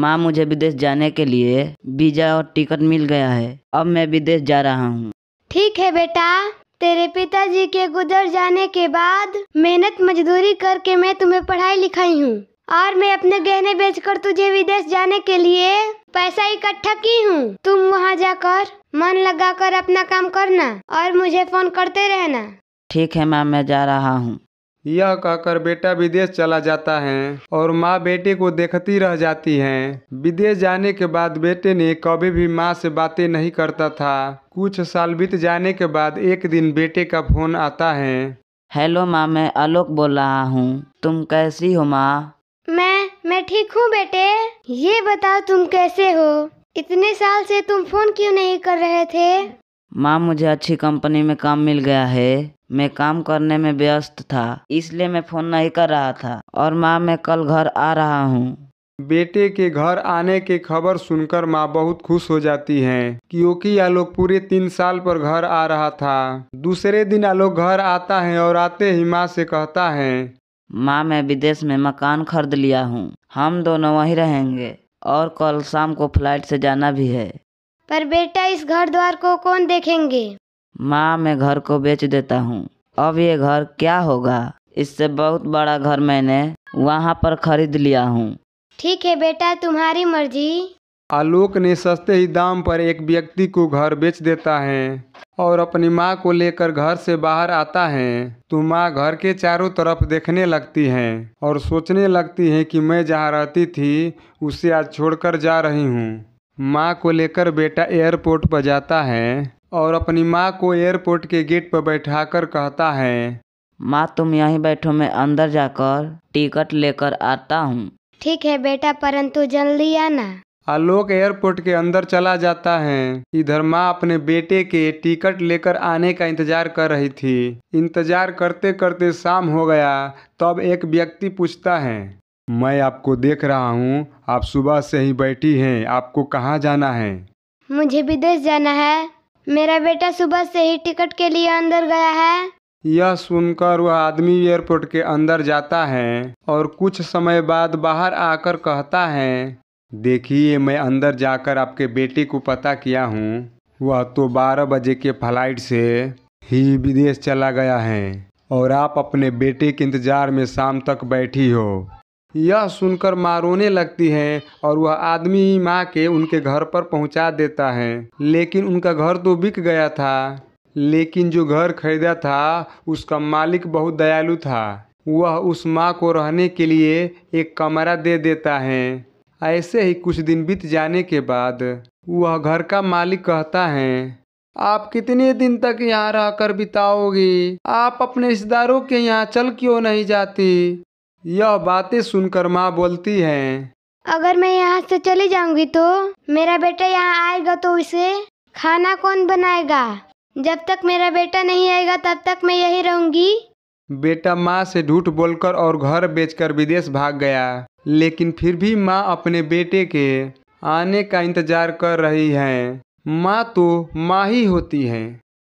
माँ मुझे विदेश जाने के लिए वीजा और टिकट मिल गया है अब मैं विदेश जा रहा हूँ ठीक है बेटा तेरे पिताजी के गुजर जाने के बाद मेहनत मजदूरी करके मैं तुम्हें पढ़ाई लिखाई हूँ और मैं अपने गहने बेचकर तुझे विदेश जाने के लिए पैसा इकट्ठा की हूँ तुम वहाँ जाकर मन लगाकर अपना काम करना और मुझे फोन करते रहना ठीक है मैम मैं जा रहा हूँ यह कहकर बेटा विदेश चला जाता है और माँ बेटे को देखती रह जाती है विदेश जाने के बाद बेटे ने कभी भी माँ से बातें नहीं करता था कुछ साल बीत जाने के बाद एक दिन बेटे का फोन आता है हेलो माँ मैं आलोक बोल रहा हूँ तुम कैसी हो माँ मैं मैं ठीक हूँ बेटे ये बताओ तुम कैसे हो इतने साल से तुम फोन क्यों नहीं कर रहे थे माँ मुझे अच्छी कंपनी में काम मिल गया है मैं काम करने में व्यस्त था इसलिए मैं फोन नहीं कर रहा था और माँ मैं कल घर आ रहा हूँ बेटे के घर आने की खबर सुनकर माँ बहुत खुश हो जाती हैं क्योंकि आलोक पूरे तीन साल पर घर आ रहा था दूसरे दिन आलोक घर आता है और आते ही माँ से कहता है माँ मैं विदेश में मकान खरीद लिया हूँ हम दोनों वहीं रहेंगे और कल शाम को फ्लाइट से जाना भी है पर बेटा इस घर द्वार को कौन देखेंगे माँ मैं घर को बेच देता हूँ अब ये घर क्या होगा इससे बहुत बड़ा घर मैंने वहाँ पर खरीद लिया हूँ ठीक है बेटा तुम्हारी मर्जी आलोक ने सस्ते ही दाम पर एक व्यक्ति को घर बेच देता है और अपनी माँ को लेकर घर से बाहर आता है तो माँ घर के चारों तरफ देखने लगती है और सोचने लगती है कि मैं जहाँ रहती थी उसे आज छोड़कर जा रही हूँ माँ को लेकर बेटा एयरपोर्ट पर जाता है और अपनी माँ को एयरपोर्ट के गेट पर बैठाकर कहता है माँ तुम यहीं बैठो मैं अंदर जाकर टिकट लेकर आता हूँ ठीक है बेटा परंतु जल्दी आना आलोक एयरपोर्ट के अंदर चला जाता है इधर माँ अपने बेटे के टिकट लेकर आने का इंतजार कर रही थी इंतजार करते करते शाम हो गया तब एक व्यक्ति पूछता है मैं आपको देख रहा हूँ आप सुबह से ही बैठी हैं आपको कहाँ जाना है मुझे विदेश जाना है मेरा बेटा सुबह से ही टिकट के लिए अंदर गया है यह सुनकर वह आदमी एयरपोर्ट के अंदर जाता है और कुछ समय बाद बाहर आकर कहता है देखिए मैं अंदर जाकर आपके बेटे को पता किया हूँ वह तो बारह बजे के फ्लाइट से ही विदेश चला गया है और आप अपने बेटे के इंतज़ार में शाम तक बैठी हो यह सुनकर माँ रोने लगती है और वह आदमी माँ के उनके घर पर पहुँचा देता है लेकिन उनका घर तो बिक गया था लेकिन जो घर खरीदा था उसका मालिक बहुत दयालु था वह उस माँ को रहने के लिए एक कमरा दे देता है ऐसे ही कुछ दिन बीत जाने के बाद वह घर का मालिक कहता है आप कितने दिन तक यहाँ रहकर बिताओगी आप अपने रिश्तेदारों के यहाँ चल क्यों नहीं जाती यह बातें सुनकर माँ बोलती है अगर मैं यहाँ से चली जाऊंगी तो मेरा बेटा यहाँ आएगा तो उसे खाना कौन बनाएगा जब तक मेरा बेटा नहीं आएगा तब तक मैं यही रहूंगी बेटा माँ से झूठ बोलकर और घर बेचकर विदेश भाग गया लेकिन फिर भी माँ अपने बेटे के आने का इंतजार कर रही है माँ तो माँ ही होती है